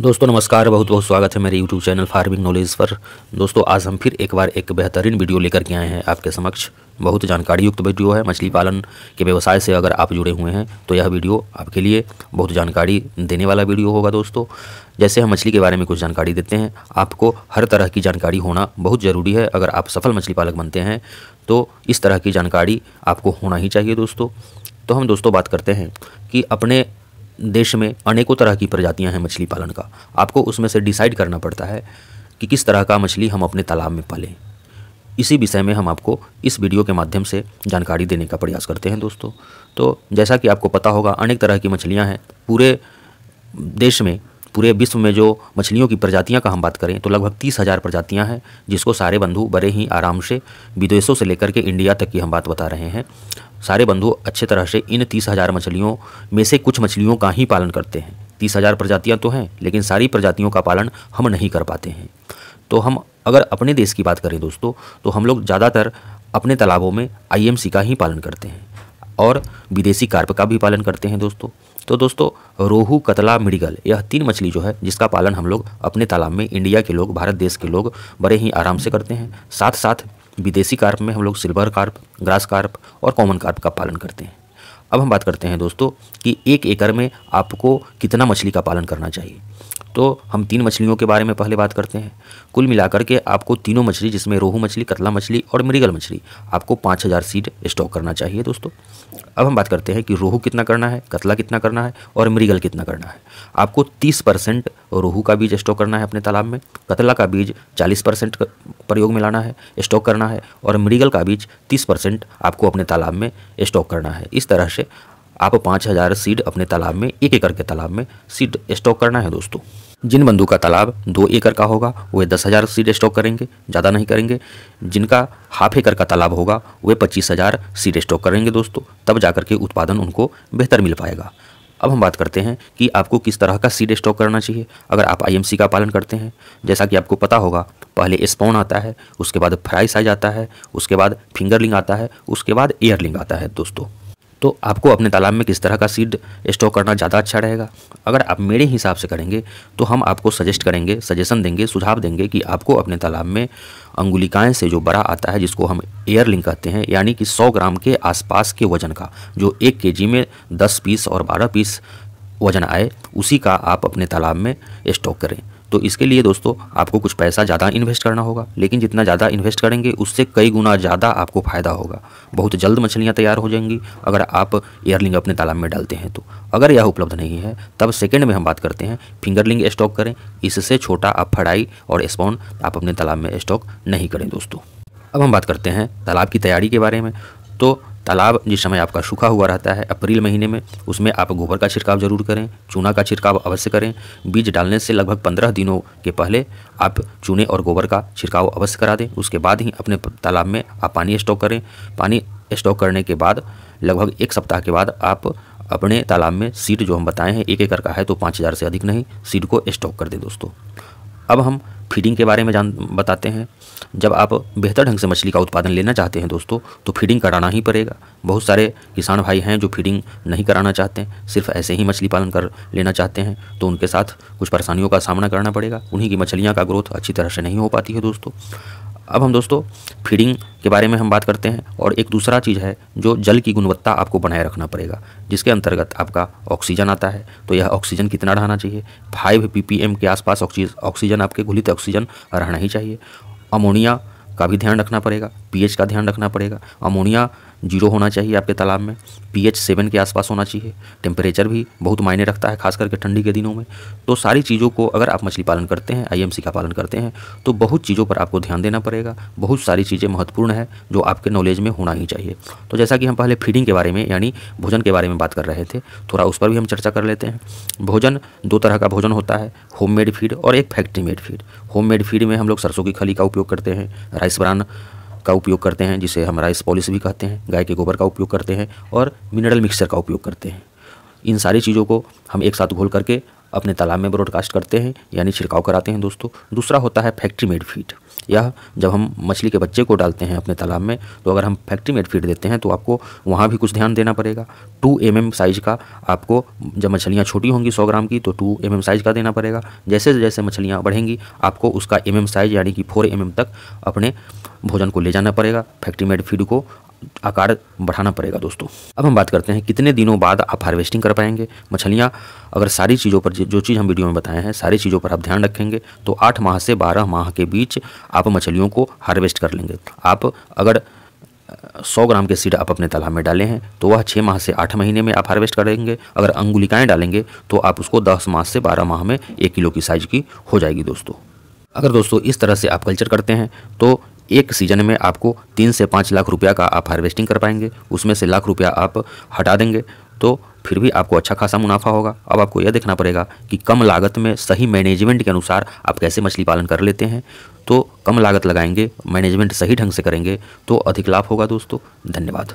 दोस्तों नमस्कार बहुत बहुत स्वागत है मेरे YouTube चैनल फार्मिंग नॉलेज पर दोस्तों आज हम फिर एक बार एक बेहतरीन वीडियो लेकर के आए हैं आपके समक्ष बहुत जानकारी युक्त वीडियो है मछली पालन के व्यवसाय से अगर आप जुड़े हुए हैं तो यह वीडियो आपके लिए बहुत जानकारी देने वाला वीडियो होगा दोस्तों जैसे हम मछली के बारे में कुछ जानकारी देते हैं आपको हर तरह की जानकारी होना बहुत ज़रूरी है अगर आप सफल मछली पालक बनते हैं तो इस तरह की जानकारी आपको होना ही चाहिए दोस्तों तो हम दोस्तों बात करते हैं कि अपने देश में अनेकों तरह की प्रजातियां हैं मछली पालन का आपको उसमें से डिसाइड करना पड़ता है कि किस तरह का मछली हम अपने तालाब में पालें इसी विषय में हम आपको इस वीडियो के माध्यम से जानकारी देने का प्रयास करते हैं दोस्तों तो जैसा कि आपको पता होगा अनेक तरह की मछलियाँ हैं पूरे देश में पूरे विश्व में जो मछलियों की प्रजातियां का हम बात करें तो लगभग तीस हज़ार प्रजातियाँ हैं जिसको सारे बंधु बड़े ही आराम से विदेशों से लेकर के इंडिया तक की हम बात बता रहे हैं सारे बंधु अच्छे तरह से इन तीस हज़ार मछलियों में से कुछ मछलियों का ही पालन करते हैं तीस हज़ार प्रजातियाँ तो हैं लेकिन सारी प्रजातियों का पालन हम नहीं कर पाते हैं तो हम अगर अपने देश की बात करें दोस्तों तो हम लोग ज़्यादातर अपने तालाबों में आईएमसी का ही पालन करते हैं और विदेशी कार्प का भी पालन करते हैं दोस्तों तो दोस्तों रोहू कतला मिड़गल यह तीन मछली जो है जिसका पालन हम लोग अपने तालाब में इंडिया के लोग भारत देश के लोग बड़े ही आराम से करते हैं साथ साथ विदेशी कार्प में हम लोग सिल्वर कार्प ग्रास कार्प और कॉमन कार्प का पालन करते हैं अब हम बात करते हैं दोस्तों कि एक एकड़ में आपको कितना मछली का पालन करना चाहिए तो हम तीन मछलियों के बारे में पहले बात करते हैं कुल मिलाकर के आपको तीनों मछली जिसमें रोहू मछली कतला मछली और मृगल मछली आपको पाँच हज़ार सीट स्टॉक करना चाहिए दोस्तों अब हम बात करते हैं कि रोहू कितना करना है कतला कितना करना है और मृगल कितना करना है आपको तीस परसेंट रोहू का बीज स्टॉक करना है अपने तालाब में कतला का बीज चालीस परसेंट प्रयोग में लाना है स्टॉक करना है और मृगल का बीज तीस परसेंट आपको अपने तालाब में स्टॉक करना है इस तरह से आप पाँच हज़ार सीड अपने तालाब में एक एकड़ के तालाब में सीड स्टॉक करना है दोस्तों जिन बंधु का तालाब दो एकड़ का होगा वे दस हज़ार सीड स्टॉक करेंगे ज़्यादा नहीं करेंगे जिनका हाफ एकड़ का तालाब होगा वे पच्चीस हज़ार सीड स्टॉक करेंगे दोस्तों तब जाकर के उत्पादन उनको बेहतर मिल पाएगा अब हम बात करते हैं कि आपको किस तरह का सीड स्टॉक करना चाहिए अगर आप आईएमसी का पालन करते हैं जैसा कि आपको पता होगा पहले स्पोन आता है उसके बाद फ्राई साइज आता है उसके बाद फिंगरलिंग आता है उसके बाद एयरलिंग आता है दोस्तों तो आपको अपने तालाब में किस तरह का सीड स्टॉक करना ज़्यादा अच्छा रहेगा अगर आप मेरे हिसाब से करेंगे तो हम आपको सजेस्ट करेंगे सजेशन देंगे सुझाव देंगे कि आपको अपने तालाब में अंगुलिकाएँ से जो बड़ा आता है जिसको हम एयरलिंग कहते हैं यानी कि 100 ग्राम के आसपास के वजन का जो एक के में 10 पीस और 12 पीस वजन आए उसी का आप अपने तालाब में स्टॉक करें तो इसके लिए दोस्तों आपको कुछ पैसा ज़्यादा इन्वेस्ट करना होगा लेकिन जितना ज़्यादा इन्वेस्ट करेंगे उससे कई गुना ज़्यादा आपको फ़ायदा होगा बहुत जल्द मछलियाँ तैयार हो जाएंगी अगर आप एयरलिंग अपने तालाब में डालते हैं तो अगर यह उपलब्ध नहीं है तब सेकेंड में हम बात करते हैं फिंगरलिंग स्टॉक करें इससे छोटा आप फड़ाई और स्पॉन आप अपने तालाब में स्टॉक नहीं करें दोस्तों अब हम बात करते हैं तालाब की तैयारी के बारे में तो तालाब जिस समय आपका सूखा हुआ रहता है अप्रैल महीने में उसमें आप गोबर का छिड़काव जरूर करें चूना का छिड़काव अवश्य करें बीज डालने से लगभग पंद्रह दिनों के पहले आप चूने और गोबर का छिड़काव अवश्य करा दें उसके बाद ही अपने तालाब में आप पानी स्टॉक करें पानी स्टॉक करने के बाद लगभग एक सप्ताह के बाद आप अपने तालाब में सीड जो हम बताए हैं एक एकड़ का है तो पाँच हज़ार से अधिक नहीं सीड को स्टॉक कर दें दोस्तों अब हम फीडिंग के बारे में जान बताते हैं जब आप बेहतर ढंग से मछली का उत्पादन लेना चाहते हैं दोस्तों तो फीडिंग कराना ही पड़ेगा बहुत सारे किसान भाई हैं जो फीडिंग नहीं कराना चाहते हैं सिर्फ ऐसे ही मछली पालन कर लेना चाहते हैं तो उनके साथ कुछ परेशानियों का सामना करना पड़ेगा उन्हीं की मछलियाँ का ग्रोथ अच्छी तरह से नहीं हो पाती है दोस्तों अब हम दोस्तों फीडिंग के बारे में हम बात करते हैं और एक दूसरा चीज़ है जो जल की गुणवत्ता आपको बनाए रखना पड़ेगा जिसके अंतर्गत आपका ऑक्सीजन आता है तो यह ऑक्सीजन कितना रहना चाहिए फाइव पी के आसपास ऑक्सीजन आपके घुलित ऑक्सीजन रहना ही चाहिए अमोनिया का भी ध्यान रखना पड़ेगा पीएच का ध्यान रखना पड़ेगा अमोनिया जीरो होना चाहिए आपके तालाब में पीएच सेवन के आसपास होना चाहिए टेम्परेचर भी बहुत मायने रखता है खास करके ठंडी के दिनों में तो सारी चीज़ों को अगर आप मछली पालन करते हैं आईएमसी का पालन करते हैं तो बहुत चीज़ों पर आपको ध्यान देना पड़ेगा बहुत सारी चीज़ें महत्वपूर्ण है जो आपके नॉलेज में होना ही चाहिए तो जैसा कि हम पहले फीडिंग के बारे में यानी भोजन के बारे में बात कर रहे थे थोड़ा उस पर भी हम चर्चा कर लेते हैं भोजन दो तरह का भोजन होता है होममेड फीड और एक factory made feed homemade feed में हम लोग सरसों की खली का उपयोग करते हैं राइस ब्रान का उपयोग करते हैं जिसे हम राइस पॉलिश भी कहते हैं गाय के गोबर का उपयोग करते हैं और मिनरल मिक्सचर का उपयोग करते हैं इन सारी चीज़ों को हम एक साथ घोल करके अपने तालाब में ब्रॉडकास्ट करते हैं यानी छिड़काव कराते हैं दोस्तों दूसरा होता है फैक्ट्री मेड फीड यह जब हम मछली के बच्चे को डालते हैं अपने तालाब में तो अगर हम फैक्ट्री मेड फीड देते हैं तो आपको वहाँ भी कुछ ध्यान देना पड़ेगा टू एम mm साइज़ का आपको जब मछलियाँ छोटी होंगी सौ ग्राम की तो टू एम mm साइज़ का देना पड़ेगा जैसे जैसे मछलियाँ बढ़ेंगी आपको उसका एम mm साइज़ यानी कि फोर एम mm तक अपने भोजन को ले जाना पड़ेगा फैक्ट्री मेड फीड को आकार बढ़ाना पड़ेगा दोस्तों अब हम बात करते हैं कितने दिनों बाद आप हार्वेस्टिंग कर पाएंगे मछलियाँ अगर सारी चीज़ों पर जो चीज़ हम वीडियो में बताए हैं सारी चीज़ों पर आप ध्यान रखेंगे तो आठ माह से बारह माह के बीच आप मछलियों को हार्वेस्ट कर लेंगे आप अगर सौ ग्राम के सीड आप अपने तालाब में डाले हैं तो वह छः माह से आठ महीने में आप हार्वेस्ट करेंगे अगर अंगुलिकाएँ डालेंगे तो आप उसको दस माह से बारह माह में एक किलो की साइज़ की हो जाएगी दोस्तों अगर दोस्तों इस तरह से आप कल्चर करते हैं तो एक सीजन में आपको तीन से पाँच लाख रुपया का आप हार्वेस्टिंग कर पाएंगे उसमें से लाख रुपया आप हटा देंगे तो फिर भी आपको अच्छा खासा मुनाफा होगा अब आपको यह देखना पड़ेगा कि कम लागत में सही मैनेजमेंट के अनुसार आप कैसे मछली पालन कर लेते हैं तो कम लागत लगाएंगे मैनेजमेंट सही ढंग से करेंगे तो अधिक लाभ होगा दोस्तों धन्यवाद